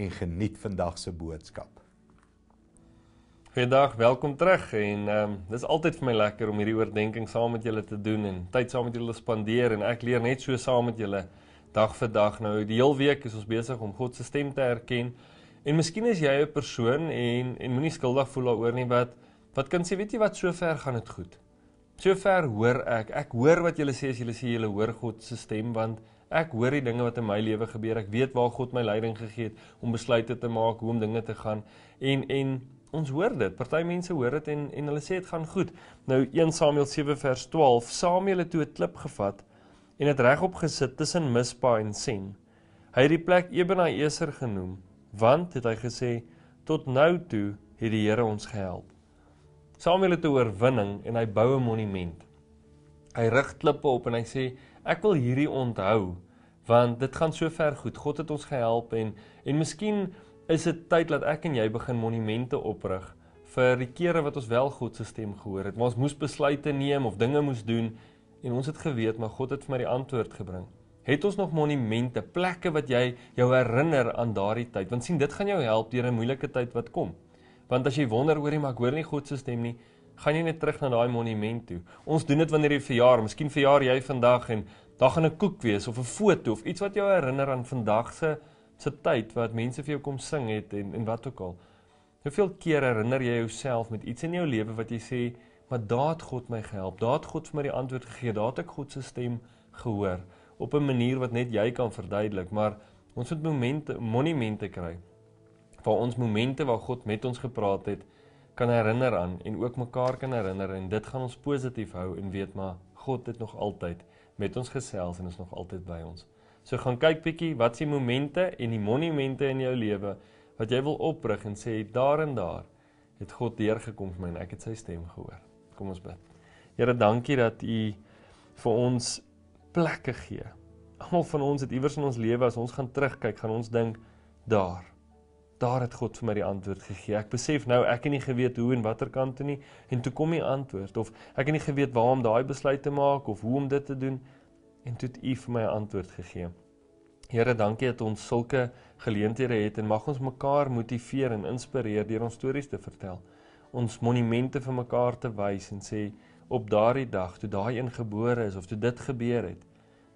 en geniet vandag se boodskap. Goeiedag, welkom terug en ehm um, dis altyd vir my lekker om hierdie oordeenking saam met julle te doen en tyd saam met julle te spandeer en ek leer net so saam met julle dag vir dag. Nou die heel week is ons besig om God se stem te erken. En miskien is jy 'n persoon en en moenie skuldig voel daaroor nie wat wat kan sê weet jy wat sover gaan dit goed. Sover hoor ek. Ek hoor wat julle sê as julle sê julle hoor God se stem want Ek hoor die dinge wat in my lewe gebeur. Ek weet waar God my leiding gegee het om besluite te maak, hoe om dinge te gaan. En en ons hoor dit. Party mense hoor dit en en hulle sê dit gaan goed. Nou 1 Samuel 7 vers 12. Samuel het toe 'n klip gevat en dit regop gesit tussen Mispa en Sen. Hy het die plek Ebenaeser genoem, want het hy gesê tot nou toe het die Here ons gehelp. Samuel het 'n oorwinning en hy bou 'n monument. Hy rig klippe op en hy sê Ek wil hierdie onthou want dit gaan so ver goed. God het ons gehelp en en miskien is dit tyd dat ek en jy begin monumente oprig vir die kere wat ons wel God se stem gehoor het. Ons moes besluite neem of dinge moes doen en ons het geweet maar God het vir my die antwoord gebring. Het ons nog monumente, plekke wat jy jou herinner aan daardie tyd? Want sien, dit gaan jou help deur 'n moeilike tyd wat kom. Want as jy wonder oor hom, maar ek hoor nie God se stem nie, gaan jy net terug na daai monument toe. Ons doen dit wanneer jy verjaar, miskien verjaar jy vandag en daar gaan 'n koek wees of 'n foto of iets wat jou herinner aan vandag se se tyd wat mense vir jou kom sing het en en wat ook al. Hoeveel keer herinner jy jouself met iets in jou lewe wat jy sê, "Maar daar het God my gehelp. Daar het God vir my die antwoord gegee. Daar het ek God se stem gehoor." op 'n manier wat net jy kan verduidelik, maar ons moet momente monumente kry waar ons momente waar God met ons gepraat het, kan herinner aan en ook mekaar kan herinner en dit gaan ons positief hou en weet maar God het nog altyd met ons gesels en is nog altyd by ons. So gaan kyk bietjie wat se momente en die monumente in jou lewe wat jy wil oprig en sê daar en daar het God deurgekom vir my en ek het sy stem gehoor. Kom ons bid. Here, dankie dat U vir ons plekke gee. Almal van ons het iewers in ons lewe as ons gaan terugkyk, gaan ons dink daar daar het God vir my die antwoord gegee. Ek besef nou ek het nie geweet hoe en watter kant toe nie en toe kom die antwoord of ek het nie geweet waarom daai besluit te maak of hoe om dit te doen en toe het U vir my 'n antwoord gegee. Here, dankie dat ons sulke geleenthede het en mag ons mekaar motiveer en inspireer deur ons stories te vertel. Ons monumente vir mekaar te wys en sê op daardie dag toe daai een gebore is of toe dit gebeur het,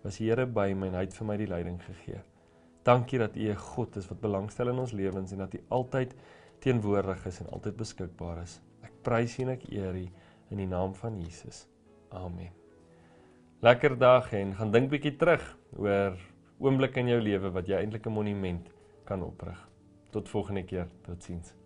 was die Here by my en hy het vir my die leiding gegee. Dankie dat U 'n God is wat belangstel in ons lewens en dat U altyd teenwoordig is en altyd beskikbaar is. Ek prys U en ek eer U in die naam van Jesus. Amen. Lekker dag en gaan dink bietjie terug oor oomblikke in jou lewe wat jy eintlik 'n monument kan oprig. Tot volgende keer. Totsiens.